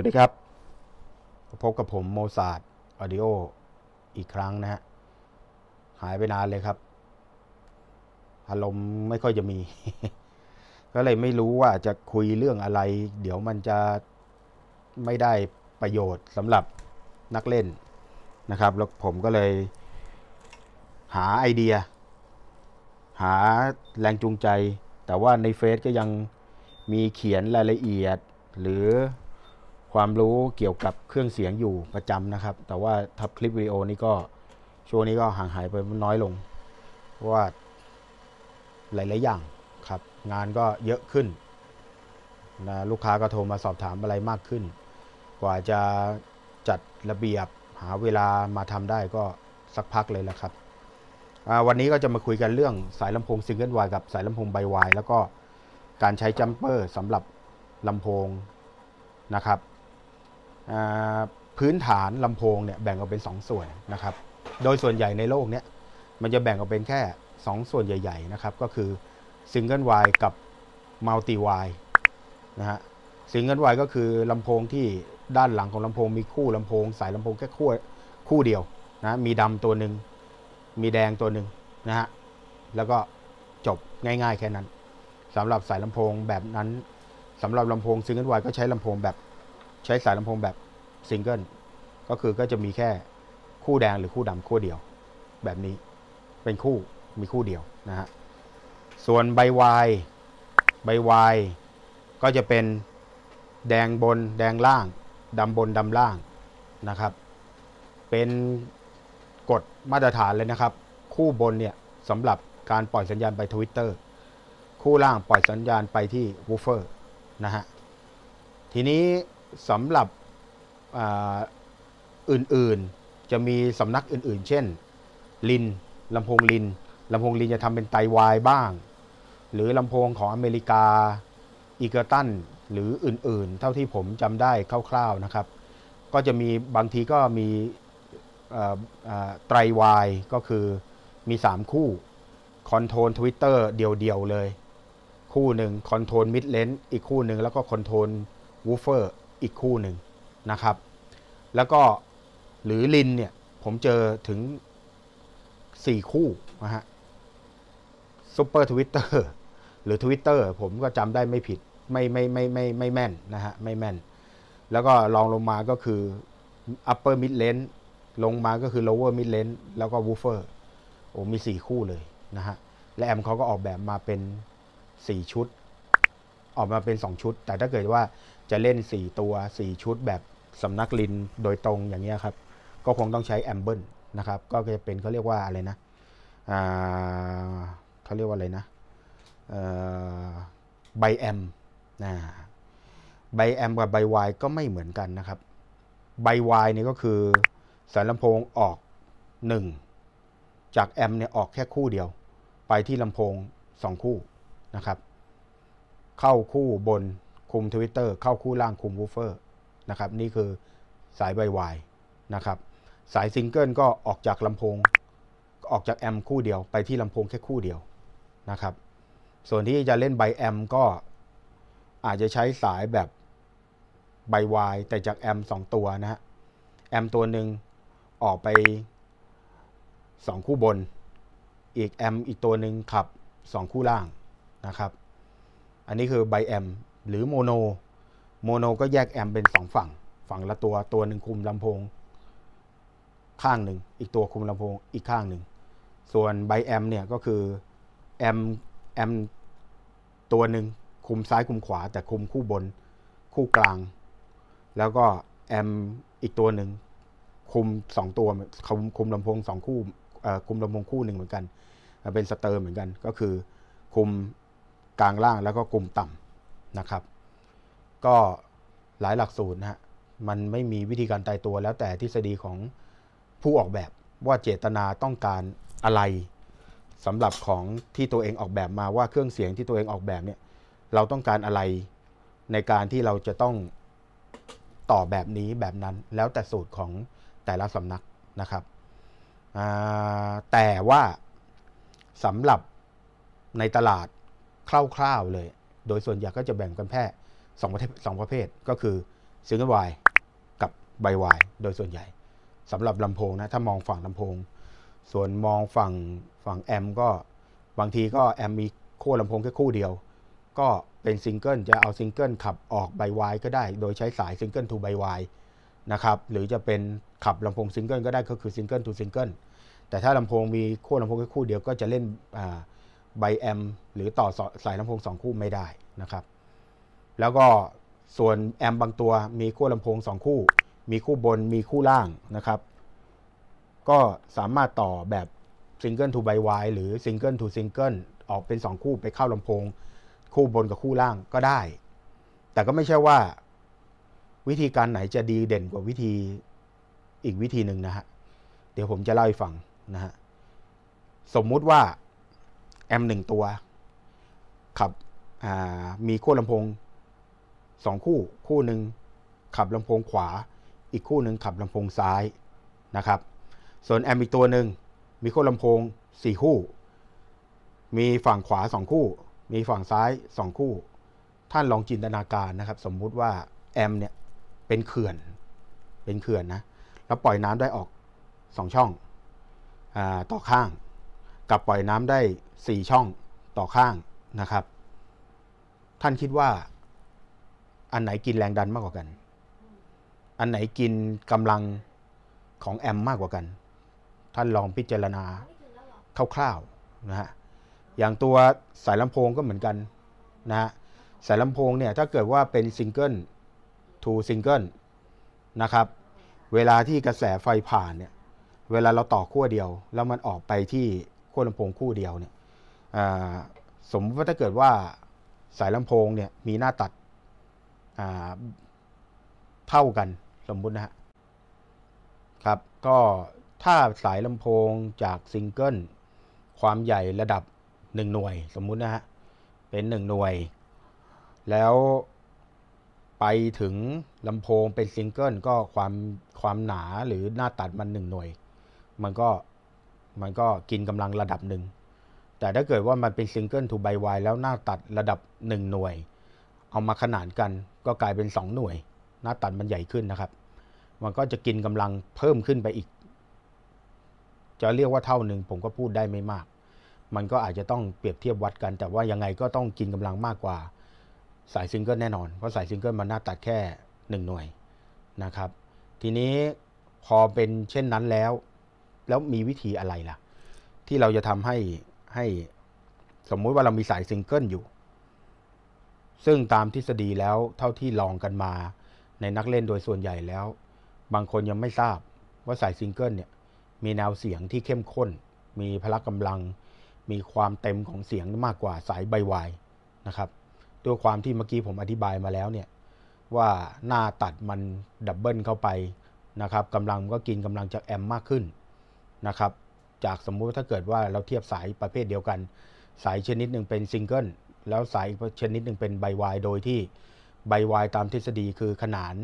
วัสดีครับ พบกับผมโมซาดออดิโออีกครั้งนะฮะ หายไปนานเลยครับ อารมณ์ไม่ค่อยจะมี ก็เลยไม่รู้ว่าจะคุยเรื่องอะไร เดี๋ยวมันจะไม่ได้ประโยชน์สำหรับนักเล่นนะครับ แล้วผมก็เลย หาไอเดีย หาแรงจูงใจ แต่ว่าในเฟซก็ยังมีเขียนรายละเอียด หรือความรู้เกี่ยวกับเครื่องเสียงอยู่ประจำนะครับ แต่ว่าทับคลิปวิดีโอนี้ก็ช่วงนี้ก็ห่างหายไปน้อยลง เพราะว่าหลายๆอย่างครับ งานก็เยอะขึ้นนะลูกค้าก็โทรมาสอบถามอะไรมากขึ้น กว่าจะจัดระเบียบหาเวลามาทำได้ก็สักพักเลยและครับวันนี้ก็จะมาคุยกันเรื่องสายลำโพงซิงเกิลวายกับสายลำโพงไบวายแล้วก็การใช้จัมเปอร์สำหรับลำโพงนะครับพื้นฐานลำโพงเนี่ยแบ่งออกเป็น 2 ส่วนนะครับ โดยส่วนใหญ่ในโลกเนี่ยมันจะแบ่งออกเป็นแค่ 2 ส่วนใหญ่ ๆ นะครับ ก็คือซิงเกิลายกับมัลติายนะฮะซิงเกิลไวก็คือลำโพงที่ด้านหลังของลำโพงมีคู่ลำโพง สายลำโพงแค่คู่คู่เดียวนะมีดำตัวหนึ่ง มีแดงตัวหนึ่งนะฮะแล้วก็จบง่าย ๆ แค่นั้นสำหรับสายลำโพงแบบนั้นสำหรับลำโพงซิงเกิลไวก็ใช้ลำโพงแบบใช้สายลำโพงแบบซิงเกิลก็คือก็จะมีแค่คู่แดงหรือคู่ดำคู่เดียว แบบนี้ เป็นคู่ มีคู่เดียวนะฮะ ส่วนใบวายใบวายก็จะเป็นแดงบนแดงล่าง ดำบนดำล่างนะครับ เป็นกฎมาตรฐานเลยนะครับ คู่บนเนี่ย สำหรับการปล่อยสัญญาณไป Twitter คู่ล่างปล่อยสัญญาณไปที่วูเฟอร์นะฮะ ทีนี้สำหรับอื่นๆจะมีสำนักอื่นๆ เช่นลินลำโพงลินลำโพงลินจะทำเป็นไตวายบ้าง หรือลำโพงของอเมริกาอีเกอร์ตัน หรืออื่นๆ เท่าที่ผมจำได้คร่าว ๆนะครับ ก็จะมีบางทีก็มีไตวายก็คือมี3 คู่คอนโทรลทวิตเตอร์เดี่ยวๆเลย คู่หนึ่งคอนโทรลมิดเลนส์อีกคู่หนึ่งแล้วก็คอนโทรลวูฟเฟอร์อีกคู่หนึ่งนะครับ แล้วก็ หรือลินเนี่ย ผมเจอถึง 4 คู่นะฮะซูเปอร์ทวิตเตอร์ หรือ Twitter ผมก็จำได้ไม่ผิดไม่ไม่ไม่ไม่ไม่แม่นนะฮะไม่แม่น แล้วก็ลองลงมาก็คือ upper mid range ลงมาก็คือ lower mid range แล้วก็ woofer โอ้มี 4 คู่เลยนะฮะและแอมเขาก็ออกแบบมาเป็น 4 ชุด ออกมาเป็น 2 ชุด แต่ถ้าเกิดว่าจะเล่น 4 ตัว 4 ชุดแบบสำนักลินโดยตรงอย่างเงี้ยครับ ก็คงต้องใช้แอมเบิลนะครับ ก็จะเป็นเขาเรียกว่าอะไรนะเขาเรียกว่าอะไรนะใบแอมนะใบแอมกับใบวายก็ไม่เหมือนกันนะครับใบวายนี่ก็คือ สายลำโพงออก 1 จากแอมเนี่ยออกแค่คู่เดียว ไปที่ลำโพง 2 คู่ นะครับ เข้าคู่บนคุม Twitter เข้าคู่ล่างคุมวูเฟอร์นะครับนี่คือสายไวายนะครับ สายซิงเกิลก็ออกจากลำโพงออกจากแอมคู่เดียวไปที่ลำโพงแค่คู่เดียวนะครับส่วนที่จะเล่นใบแอมก็อาจจะใช้สายแบบใบวายแต่จากแอมสองตัวนะฮะแอมตัวหนึ่งออกไปสองคู่บน อีกแอมอีกตัวหนึ่งขับสองคู่ล่างนะครับ อันนี้คือใบแอมหรือโมโน โมโนก็แยกแอมเป็น2ฝั่ง ฝั่งละตัว ตัวหนึ่งคุมลำโพงข้างหนึ่ง อีกตัวคุมลำโพงอีกข้างหนึ่ง ส่วนไบแอมเนี่ยก็คือแอมแอมตัวหนึ่งคุมซ้ายคุมขวา แต่คุมคู่บนคู่กลาง แล้วก็แอมอีกตัวหนึ่งคุมสองตัวคุมคุมลำโพงสองคู่คุมลำโพงคู่หนึ่งเหมือนกัน เป็นสเตอร์เหมือนกันก็คือคุมกลางล่างแล้วก็คุมต่ำนะครับก็หลายหลักสูตรนะฮะมันไม่มีวิธีการตายตัวแล้วแต่ทฤษฎีของผู้ออกแบบ ว่าเจตนาต้องการอะไรสำหรับของที่ตัวเองออกแบบมาว่าเครื่องเสียงที่ตัวเองออกแบบเนี่ยเราต้องการอะไรในการที่เราจะต้องต่อแบบนี้แบบนั้น แล้วแต่สูตรของแต่ละสำนักนะครับแต่ว่าสำหรับในตลาดคร่าวๆเลยโดยส่วนใหญ่ก็จะแบ่งกันแพร่สองประเภทสองประเภทก็คือซิงเกิลไวกับไบไวโดยส่วนใหญ่ สำหรับลำโพงนะถ้ามองฝั่งลำโพง ส่วนมองฝั่งฝั่งแอมก็บางทีก็แอมมีคู่ลำโพงแค่คู่เดียว ก็เป็นซิงเกิลจะเอาซิงเกิลขับออกไบไวก็ได้โดยใช้สายซิงเกิลทูไบไวนะครับหรือจะเป็นขับลำโพงซิงเกิลก็ได้ก็คือซิงเกิลทูซิงเกิลแต่ถ้าลำโพงมีคู่ลำโพงแค่คู่เดียวก็จะเล่นอ่าไบแอมหรือต่อสายลำโพงสองคู่ไม่ได้นะครับแล้วก็ส่วนแอมบางตัวมีคู่ลำโพงสองคู่ มีคู่บนมีคู่ล่างนะครับ ก็สามารถต่อแบบซิงเกิลทูไบไวหรือซิงเกิลทูซิงเกิลออกเป็น 2 คู่ไปเข้าลำโพง คู่บนกับคู่ล่างก็ได้ แต่ก็ไม่ใช่ว่า วิธีการไหนจะดีเด่นกว่าวิธีอีกวิธีหนึ่งนะฮะเดี๋ยวผมจะเล่าให้ฟังนะฮะสมมุติว่าแอมหนึ่งตัวขับมีขั้วลำโพงสองคู่ คู่หนึ่ง ขับลำโพง ขวา อีก คู่หนึ่ง ขับลำโพง ซ้าย นะครับ ส่วน แอมอีกตัวหนึ่ง มีขั้วลำโพงสี่คู่ มี ฝั่ง ขวาสองคู่ มี ฝั่ง ซ้ายสองคู่ ท่าน ลองจินตนาการ นะครับ สมมุติว่า แอม เนี่ย เป็น เขื่อน เป็น เขื่อน นะ แล้ว ปล่อยน้ำได้ออกสองช่องอต่อ ข้างกับปล่อยน้ำได้ 4 ช่องต่อข้างนะครับ ท่านคิดว่า อันไหนกินแรงดันมากกว่ากัน อันไหนกินกำลังของแอมมากกว่ากัน ท่านลองพิจารณาคร่าวๆนะฮะ อย่างตัวสายลำโพงก็เหมือนกันนะฮะ สายลำโพงเนี่ย ถ้าเกิดว่าเป็นซิงเกิลทูซิงเกิลนะครับ เวลาที่กระแสไฟผ่านเนี่ย เวลาเราต่อขั้วเดียว แล้วมันออกไปที่วลำโพงคู่เดียวเนี่ยสมมติว่าถ้าเกิดว่าสายลำโพงเนี่ยมีหน้าตัดเท่ากันสมมุตินะฮะครับก็ถ้าสายลำโพงจากซิงเกิลความใหญ่ระดับ 1 หน่วย สมมุตินะฮะเป็น 1 หน่วย แล้วไปถึงลำโพงเป็นซิงเกิลก็ความความหนาหรือหน้าตัดมัน 1 หน่วย มันก็มันก็กินกำลังระดับหนึ่ง แต่ถ้าเกิดว่ามันเป็นซิงเกิลทูไบไวแล้วหน้าตัดระดับ 1 หน่วย เอามาขนานกันก็กลายเป็น 2 หน่วย หน้าตัดมันใหญ่ขึ้นนะครับ มันก็จะกินกำลังเพิ่มขึ้นไปอีก จะเรียกว่าเท่าหนึ่งผมก็พูดได้ไม่มาก มันก็อาจจะต้องเปรียบเทียบวัดกันแต่ว่ายังไงก็ต้องกินกำลังมากกว่าสายซิงเกิลแน่นอนเพราะสายซิงเกิลมันหน้าตัดแค่ 1 หน่วยนะครับ ทีนี้พอเป็นเช่นนั้นแล้วแล้วมีวิธีอะไรล่ะที่เราจะทำให้ให้ สมมุติว่าเรามีสายซิงเกิลอยู่ ซึ่งตามทฤษฎีแล้วเท่าที่ลองกันมา ในนักเล่นโดยส่วนใหญ่แล้ว บางคนยังไม่ทราบว่าสายซิงเกิลเนี่ย มีแนวเสียงที่เข้มข้น มีพละกำลัง มีความเต็มของเสียงมากกว่าสายใบวายนะครับ ตัวความที่เมื่อกี้ผมอธิบายมาแล้วเนี่ยว่าหน้าตัดมันดับเบิลเข้าไปนะครับกำลังก็กินกำลังจากแอมมากขึ้นนะครับ จากสมมุติถ้าเกิดว่าเราเทียบสายประเภทเดียวกัน สายชนิดหนึ่งเป็นซิงเกิลแล้วสายอีกชนิดหนึ่งเป็นใบวายโดยที่ใบวายตามทฤษฎีคือขนาน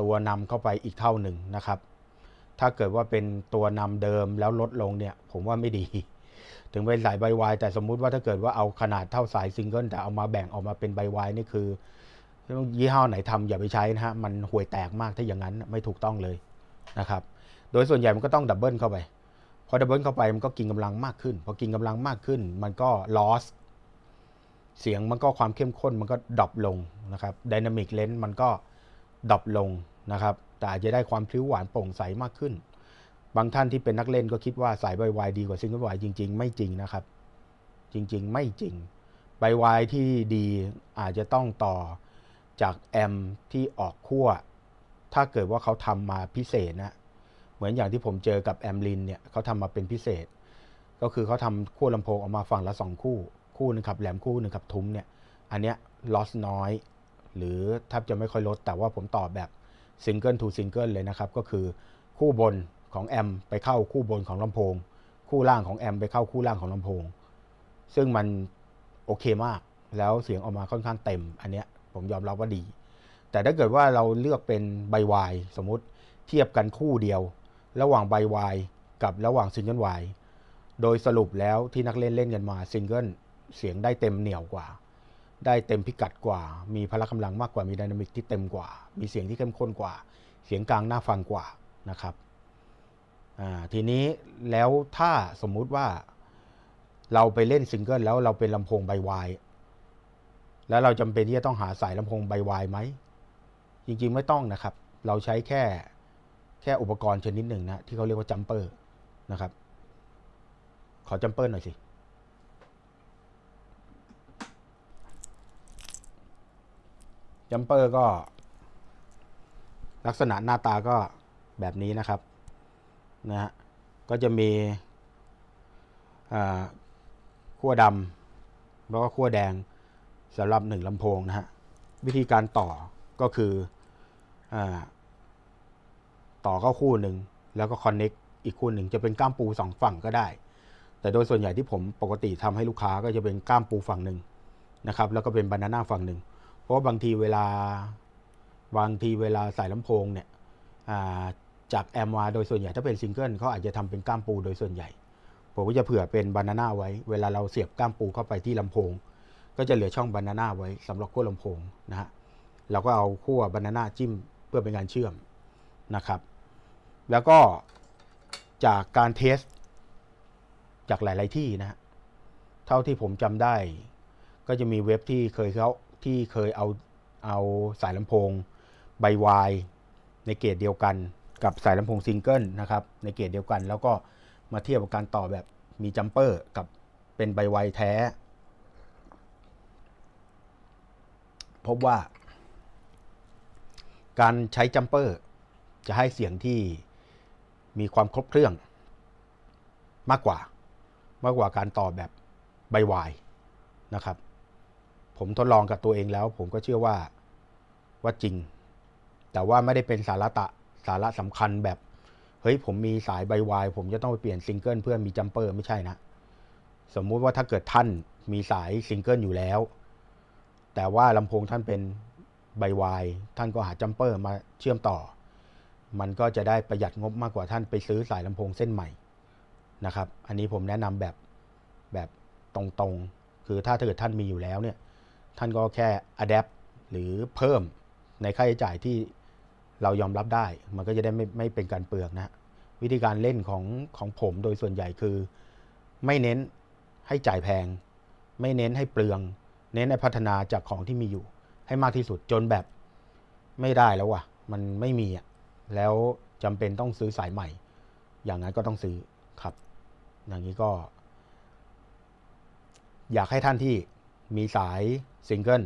ตัวนำเข้าไปอีกเท่าหนึ่งนะครับ ถ้าเกิดว่าเป็นตัวนำเดิมแล้วลดลงเนี่ย ผมว่าไม่ดี ถึงเป็นสายใบวายแต่สมมุติว่าถ้าเกิดว่าเอาขนาดเท่าสายซิงเกิลแต่เอามาแบ่งออกมาเป็นใบวายนี่คือ ยี่ห้อไหนทำอย่าไปใช้นะฮะมันห่วยแตกมากถ้าอย่างนั้นไม่ถูกต้องเลยนะครับโดยส่วนใหญ่มันก็ต้องดับเบิลเข้าไป พอดับเบิลเข้าไปมันก็กินกำลังมากขึ้น พอกินกำลังมากขึ้น มันก็ลอสเสียงมันก็ความเข้มข้นมันก็ดรอปลงนะครับดินามิกเลนส์มันก็ดรอปลงนะครับ แต่อาจจะได้ความพลิ้วหวานโปร่งใสมากขึ้น บางท่านที่เป็นนักเล่นก็คิดว่าสายใบวายดีกว่าซิงเกิลวายจริง ๆ ไม่จริงนะครับ จริงๆ ไม่จริงใบวายที่ดีอาจจะต้องต่อจากแอมที่ออกขั้ว ถ้าเกิดว่าเขาทำมาพิเศษนะเหมือนอย่างที่ผมเจอกับแอมลินเนี่ยเขาทำมาเป็นพิเศษ ก็คือเขาทำคู่ลำโพงออกมาฝั่งละ2 คู่ คู่หนึ่งขับ แหลม คู่หนึ่งขับ ทุ้มเนี่ย อันเนี้ยลอสน้อย หรือแทบจะไม่ค่อยลด แต่ว่าผมตอบแบบซิงเกิลทูซิงเกิลเลยนะครับ ก็คือคู่บนของแอมไปเข้าคู่บนของลำโพง คู่ล่างของแอมไปเข้าคู่ล่างของลำโพง ซึ่งมันโอเคมาก แล้วเสียงออกมาค่อนข้างเต็ม อันเนี้ยผมยอมรับว่าดี แต่ถ้าเกิดว่าเราเลือกเป็นใบวายสมมติเทียบกันคู่เดียวระหว่างใบวายกับระหว่างซิงเกิลวาย โดยสรุปแล้วที่นักเล่นเล่นกันมาซิงเกิลเสียงได้เต็มเหนียวกว่า ได้เต็มพิกัดกว่า มีพละกำลังมากกว่ามีดินามิกที่เต็มกว่ามีเสียงที่เข้มข้นกว่า เสียงกลางน่าฟังกว่านะครับทีนี้แล้วถ้าสมมุติว่าเราไปเล่นซิงเกิลแล้วเราเป็นลำโพงใบวายแล้วเราจำเป็นที่จะต้องหาสายลำโพงใบวายไหมจริงๆ ไม่ต้องนะครับ เราใช้แค่แค่อุปกรณ์ชนิดหนึ่งนะที่เขาเรียกว่าจัมเปอร์นะครับ ขอจัมเปอร์หน่อยสิ จัมเปอร์ก็ ลักษณะหน้าตาก็แบบนี้นะครับ นะฮะก็จะมีขั้วดำแล้วก็ขั้วแดงสำหรับหนึ่งลำโพงนะฮะวิธีการต่อก็คืออต่อเข้าคู่หนึ่งแล้วก็คอนเน็กอีกคู่หนึ่งจะเป็นก้ามปูสองฝั่งก็ได้ แต่โดยส่วนใหญ่ที่ผมปกติทำให้ลูกค้าก็จะเป็นก้ามปูฝั่งหนึ่งนะครับแล้วก็เป็นบานาน่าฝั่งหนึ่งเพราะบางทีเวลาบางทีเวลาใส่ลำโพงเนี่ยจากแอมวาโดยส่วนใหญ่ถ้าเป็นซิงเกิลเขาอาจจะทำเป็นก้ามปูโดยส่วนใหญ่ ผมก็จะเผื่อเป็นบานาน่าไว้เวลาเราเสียบก้ามปูเข้าไปที่ลำโพง ก็จะเหลือช่องบานาน่าไว้สำหรับขั้วลำโพงนะฮะเราก็เอาขั้วบานาน่าจิ้มเพื่อเป็นการเชื่อมนะครับ แล้วก็จากการเทสจากหลาย ๆ ที่นะ เท่าที่ผมจำได้ ก็จะมีเว็บที่เคยเขาที่เคยเอาเอาสายลำโพงใบวายในเกรดเดียวกันกับสายลำโพงซิงเกิลนะครับ ในเกรดเดียวกัน แล้วก็มาเทียบกับการต่อแบบมีจัมเปอร์กับเป็นใบวายแท้ พบว่า การใช้จัมเปอร์จะให้เสียงที่มีความครบเครื่อง มากกว่า มากกว่าการตอบแบบใบวายนะครับ ผมทดลองกับตัวเองแล้ว ผมก็เชื่อว่าว่าจริง แต่ว่าไม่ได้เป็นสาระตะสาระสำคัญแบบ เฮ้ยผมมีสายใบวายผมจะต้องไปเปลี่ยนซิงเกิลเพื่อมีจัมเปอร์ไม่ใช่นะสมมุติว่าถ้าเกิดท่านมีสายซิงเกิลอยู่แล้ว แต่ว่าลำโพงท่านเป็นใบวายท่านก็หาจัมเปอร์ มาเชื่อมต่อมันก็จะได้ประหยัดงบมากกว่าท่านไปซื้อสายลำโพงเส้นใหม่นะครับ อันนี้ผมแนะนำแบบแบบตรงๆ คือถ้าเกิดท่านมีอยู่แล้วเนี่ย ท่านก็แค่อดแอปหรือเพิ่มในค่าใช้จ่ายที่เรายอมรับได้ มันก็จะได้ไม่ไม่เป็นการเปลือกนะ วิธีการเล่นของของผมโดยส่วนใหญ่คือ ไม่เน้นให้จ่ายแพง ไม่เน้นให้เปลือง เน้นให้พัฒนาจากของที่มีอยู่ ให้มากที่สุดจนแบบไม่ได้แล้วว่ะมันไม่มีอ่ะแล้วจำเป็นต้องซื้อสายใหม่ อย่างนั้นก็ต้องซื้อครับ อย่างนี้ก็อยากให้ท่านที่มีสายซิงเกิล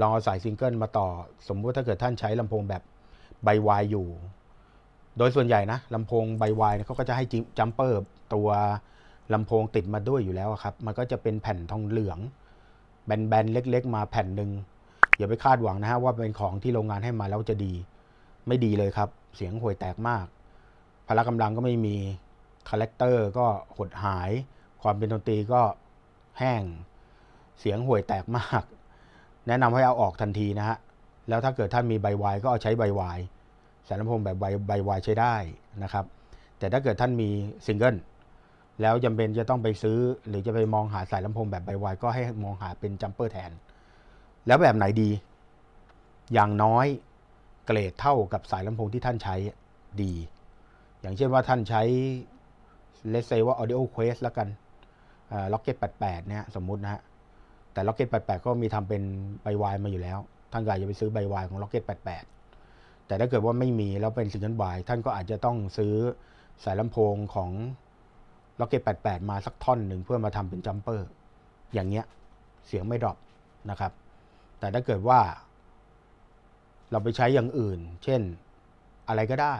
ลองเอาสายซิงเกิลมาต่อ สมมุติถ้าเกิดท่านใช้ลำโพงแบบใบวายอยู่ โดยส่วนใหญ่นะลำโพงใบวายเขาก็จะให้จัมเปอร์ตัวลำโพงติดมาด้วยอยู่แล้วครับ มันก็จะเป็นแผ่นทองเหลือง แบนๆเล็กๆ มาแผ่นหนึ่งอย่าไปคาดหวังนะฮะว่าเป็นของที่โรงงานให้มาแล้วจะดีไม่ดีเลยครับ เสียงห่วยแตกมาก พละกำลังก็ไม่มี คาแรคเตอร์ก็หดหาย ความเป็นดนตรีก็แห้ง เสียงห่วยแตกมาก แนะนำให้เอาออกทันทีนะฮะ แล้วถ้าเกิดท่านมีใบวายก็เอาใช้ใบวายสารพงแบบใบใบวายใช้ได้นะครับ แต่ถ้าเกิดท่านมีซิงเกิล แล้วจำเป็นจะต้องไปซื้อ หรือจะไปมองหาสายลำโพงแบบไบวายก็ให้มองหาเป็นจัมเปอร์แทน แล้วแบบไหนดี อย่างน้อยเกรดเท่ากับสายลำโพงที่ท่านใช้ดี อย่างเช่นว่าท่านใช้เลสเซว่า Audio Quest แล้วกันล็อกเก็ต88เนี่ยสมมุตินะฮะ แต่ล็อกเก็ต88 ก็มีทำเป็นไบวายมาอยู่แล้ว ท่านก็อาจจะไปซื้อไบวายของล็อกเก็ต88 แต่ถ้าเกิดว่าไม่มีแล้วเป็นสิงเกิลาย ท่านก็อาจจะต้องซื้อสายลำโพงของล็อกเก็ต88 มาสักท่อนหนึ่งเพื่อมาทำเป็นจัมเปอร์อย่างเงี้ย เสียงไม่ดรอปนะครับ แต่ถ้าเกิดว่าเราไปใช้อย่างอื่น เช่นอะไรก็ได้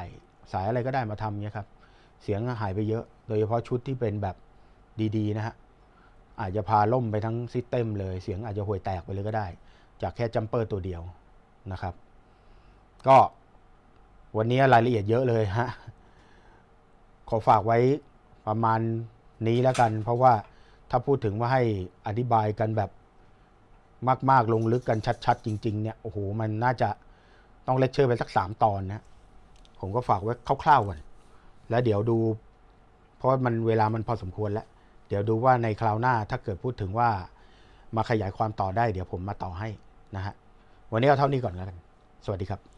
สายอะไรก็ได้มาทำเนี่ยครับเสียงหายไปเยอะ โดยเฉพาะชุดที่เป็นแบบดีๆนะฮะอาจจะพาล่มไปทั้งซิสเต็มเลยเสียงอาจจะห่วยแตกไปเลยก็ได้ จากแค่จัมเปอร์ตัวเดียวนะครับก็วันนี้รายละเอียดเยอะเลยฮะขอฝากไว้ประมาณนี้แล้วกัน เพราะว่าถ้าพูดถึงว่าให้อธิบายกันแบบมากๆลงลึกกันชัดๆ จริงๆเนี่ยโอ้โหมันน่าจะต้องเลคเชอร์ไปสักสามตอนนะ ผมก็ฝากไว้คร่าวๆก่อน แล้ว เดี๋ยวดู เพราะมันเวลามันพอสมควรแล้ว เดี๋ยวดูว่าในคราวหน้าถ้าเกิดพูดถึงว่า มาขยายความต่อได้ เดี๋ยวผมมาต่อให้นะฮะ วันนี้เอาเท่านี้ก่อนแล้วกัน สวัสดีครับ